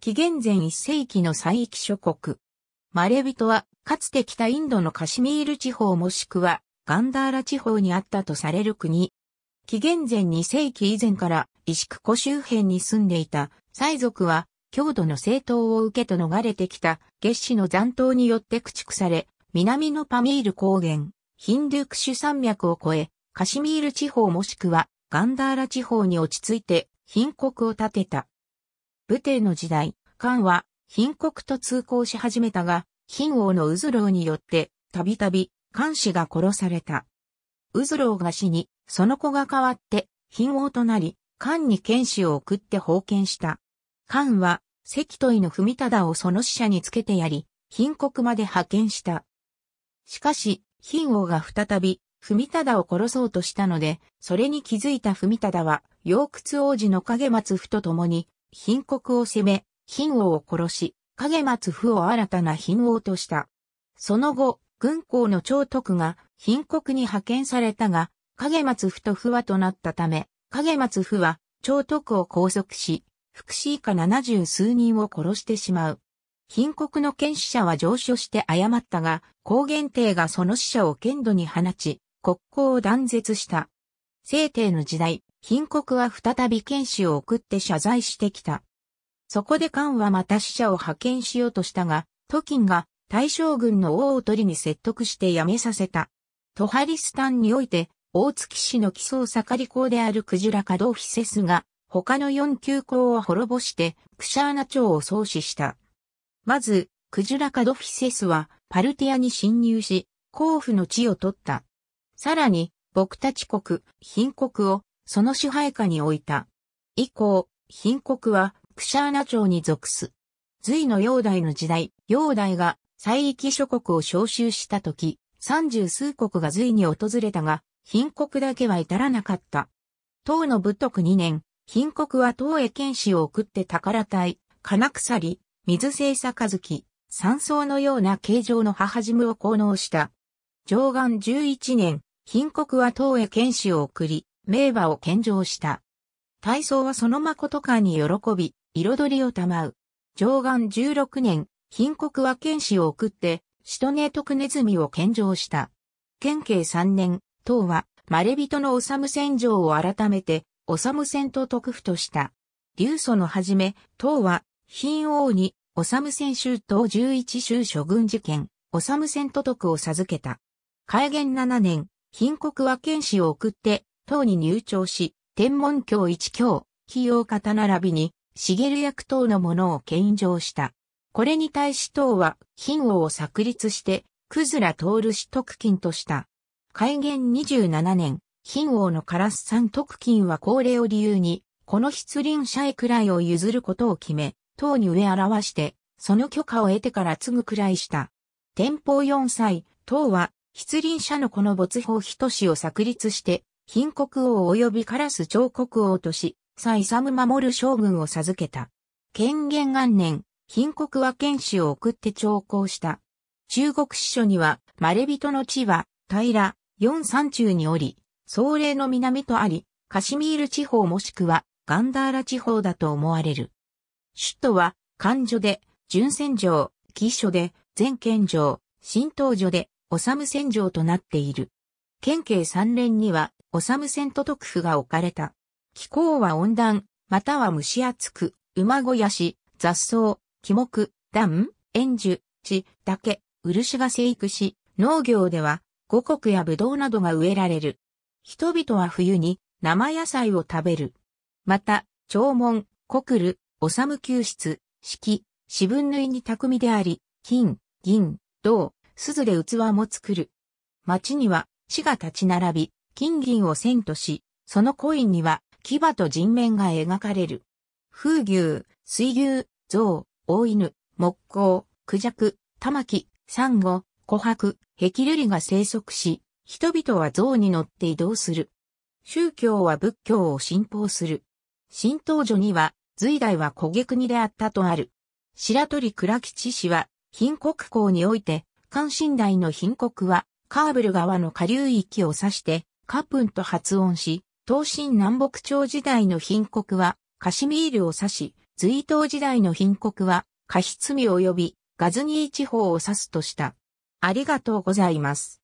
紀元前1世紀の西域諸国。マレビトは、かつて北インドのカシミール地方もしくは、ガンダーラ地方にあったとされる国。紀元前2世紀以前から、イシク湖周辺に住んでいた、イ族は、郷土の政党を受けと逃れてきた、月子の残党によって駆逐され、南のパミール高原、ヒンドゥクシュ山脈を越え、カシミール地方もしくは、ガンダーラ地方に落ち着いて、貧国を建てた。武帝の時代、漢は貧国と通行し始めたが、貧王のウズロウによって、たびたび、漢氏が殺された。ウズロウが死に、その子が代わって、貧王となり、漢に剣士を送って封建した。漢は、関戸井の文忠をその使者につけてやり、貧国まで派遣した。しかし、貧王が再び、文忠を殺そうとしたので、それに気づいた文忠は、洋窟王子の影松府と共に、貧国を攻め、貧王を殺し、影松府を新たな貧王とした。その後、軍港の長徳が貧国に派遣されたが、影松府と不和となったため、影松府は長徳を拘束し、福祉以下七十数人を殺してしまう。貧国の剣死者は上書して謝ったが、高原帝がその死者を剣土に放ち、国交を断絶した。聖帝の時代、貧国は再び剣士を送って謝罪してきた。そこで漢はまた死者を派遣しようとしたが、トキンが大将軍の王を取りに説得して辞めさせた。トハリスタンにおいて、大月市の基礎盛り校であるクジラカドフィセスが、他の四級校を滅ぼして、クシャーナ朝を創始した。まず、クジラカドフィセスは、パルティアに侵入し、甲府の地を取った。さらに、僕たち国、貧国をその支配下に置いた。以降、貧国はクシャーナ朝に属す。隋の煬代の時代、煬代が西域諸国を召集した時、三十数国が隋に訪れたが、貧国だけは至らなかった。唐の武徳二年、貧国は唐へ剣士を送って宝隊、金鎖、水製杯、山荘のような形状の母ジムを奉納した。上岸十一年、貧国は唐へ剣士を送り、名馬を献上した。大僧はその誠かに喜び、彩りを賜う。上岸16年、貧国は剣士を送って、シトネトクネズミを献上した。県慶3年、唐は、まれびとのむ戦場を改めて、む戦と徳府とした。流祖のはじめ、唐は、貧王に、む戦州東11州諸軍事件、む戦と徳を授けた。改元7年、貧国は剣士を送って、等に入庁し、天文教一教、費用方並びに、茂役等のものを献上した。これに対し党は、貧王を作立して、くずら通る取特金とした。開元27年、貧王のカラス産特金は高齢を理由に、この失輪社へ位を譲ることを決め、党に上表して、その許可を得てから継ぐ位した。天保4歳、党は、筆輪社のこの没法人氏を作立して、金国王及びカラス朝国王とし、サイサム守る将軍を授けた。権限元年、貧国は剣士を送って朝行した。中国史書には、まれびとの地は、平、四山中におり、総霊の南とあり、カシミール地方もしくは、ガンダーラ地方だと思われる。首都は、漢女で、純戦場、義所で、全県場、新東女で、治戦場となっている。県警三連には、オサム線と特府が置かれた。気候は温暖、または蒸し暑く、馬小屋し、雑草、木木、段、円樹、地、竹、漆が生育し、農業では、五穀や葡萄などが植えられる。人々は冬に生野菜を食べる。また、弔問、クル、おさむ救出、式、四分類に巧みであり、金、銀、銅、鈴で器も作る。町には、市が立ち並び、金銀を線とし、そのコインには牙と人面が描かれる。風牛、水牛、象、大犬、木工、クジャク、タマサンゴ、琥珀、ヘキルリが生息し、人々は象に乗って移動する。宗教は仏教を信奉する。神道所には、隋代は焦げ国であったとある。白鳥倉吉氏は、貧国港において、関心代の貧国は、カーブル川の下流域を指して、カプンと発音し、東進南北朝時代の貧国は、カシミールを指し、隋唐時代の貧国は、カヒツミ及びガズニー地方を指すとした。ありがとうございます。